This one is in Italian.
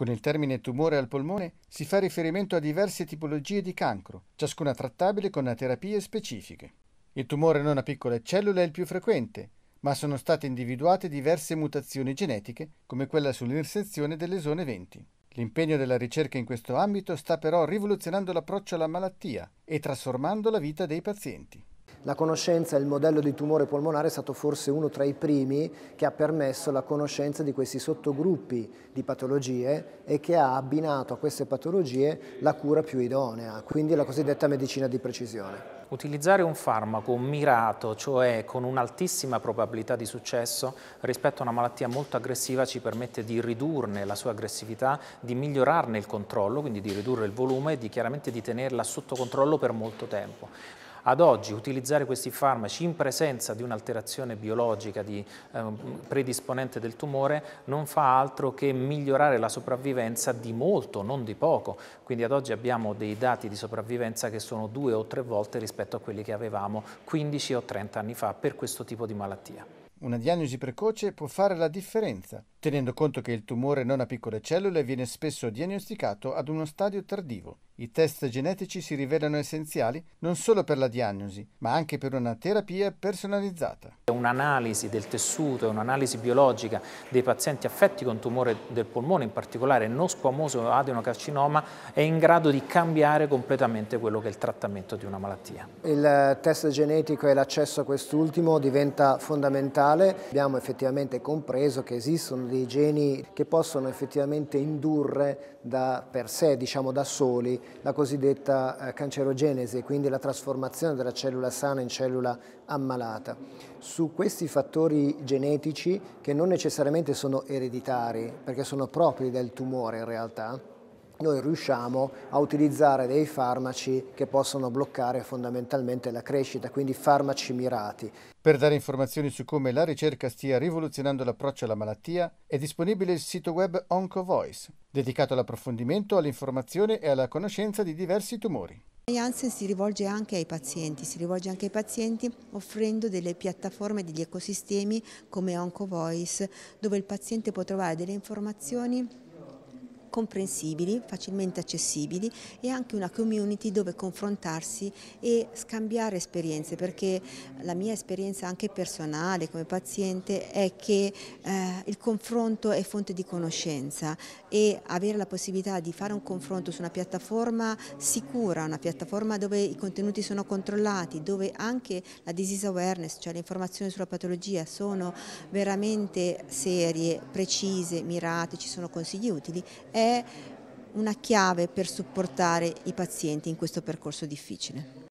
Con il termine tumore al polmone si fa riferimento a diverse tipologie di cancro, ciascuna trattabile con terapie specifiche. Il tumore non a piccole cellule è il più frequente, ma sono state individuate diverse mutazioni genetiche, come quella sull'inserzione delle zone 20. L'impegno della ricerca in questo ambito sta però rivoluzionando l'approccio alla malattia e trasformando la vita dei pazienti. La conoscenza del modello di tumore polmonare è stato forse uno tra i primi che ha permesso la conoscenza di questi sottogruppi di patologie e che ha abbinato a queste patologie la cura più idonea, quindi la cosiddetta medicina di precisione. Utilizzare un farmaco mirato, cioè con un'altissima probabilità di successo rispetto a una malattia molto aggressiva ci permette di ridurne la sua aggressività, di migliorarne il controllo, quindi di ridurre il volume e di, chiaramente di tenerla sotto controllo per molto tempo. Ad oggi utilizzare questi farmaci in presenza di un'alterazione biologica di, eh, predisponente del tumore non fa altro che migliorare la sopravvivenza di molto, non di poco. Quindi ad oggi abbiamo dei dati di sopravvivenza che sono due o tre volte rispetto a quelli che avevamo 15 o 30 anni fa per questo tipo di malattia. Una diagnosi precoce può fare la differenza tenendo conto che il tumore non a piccole cellule viene spesso diagnosticato ad uno stadio tardivo. I test genetici si rivelano essenziali non solo per la diagnosi, ma anche per una terapia personalizzata. Un'analisi del tessuto un'analisi biologica dei pazienti affetti con tumore del polmone, in particolare non squamoso adenocarcinoma, è in grado di cambiare completamente quello che è il trattamento di una malattia. Il test genetico e l'accesso a quest'ultimo diventa fondamentale. Abbiamo effettivamente compreso che esistono dei geni che possono effettivamente indurre da per sé, diciamo da soli, la cosiddetta eh, cancerogenesi, quindi la trasformazione della cellula sana in cellula ammalata. Su questi fattori genetici, che non necessariamente sono ereditari, perché sono propri del tumore in realtà, noi riusciamo a utilizzare dei farmaci che possono bloccare fondamentalmente la crescita, quindi farmaci mirati. Per dare informazioni su come la ricerca stia rivoluzionando l'approccio alla malattia, è disponibile il sito web OncoVoice, dedicato all'approfondimento, all'informazione e alla conoscenza di diversi tumori. Janssen si rivolge anche ai pazienti, si rivolge anche ai pazienti offrendo delle piattaforme, degli ecosistemi come OncoVoice, dove il paziente può trovare delle informazioni comprensibili, facilmente accessibili e anche una community dove confrontarsi e scambiare esperienze perché la mia esperienza anche personale come paziente è che eh, il confronto è fonte di conoscenza e avere la possibilità di fare un confronto su una piattaforma sicura, una piattaforma dove i contenuti sono controllati, dove anche la disease awareness, cioè le informazioni sulla patologia sono veramente serie, precise, mirate, ci sono consigli utili, è una chiave per supportare i pazienti in questo percorso difficile.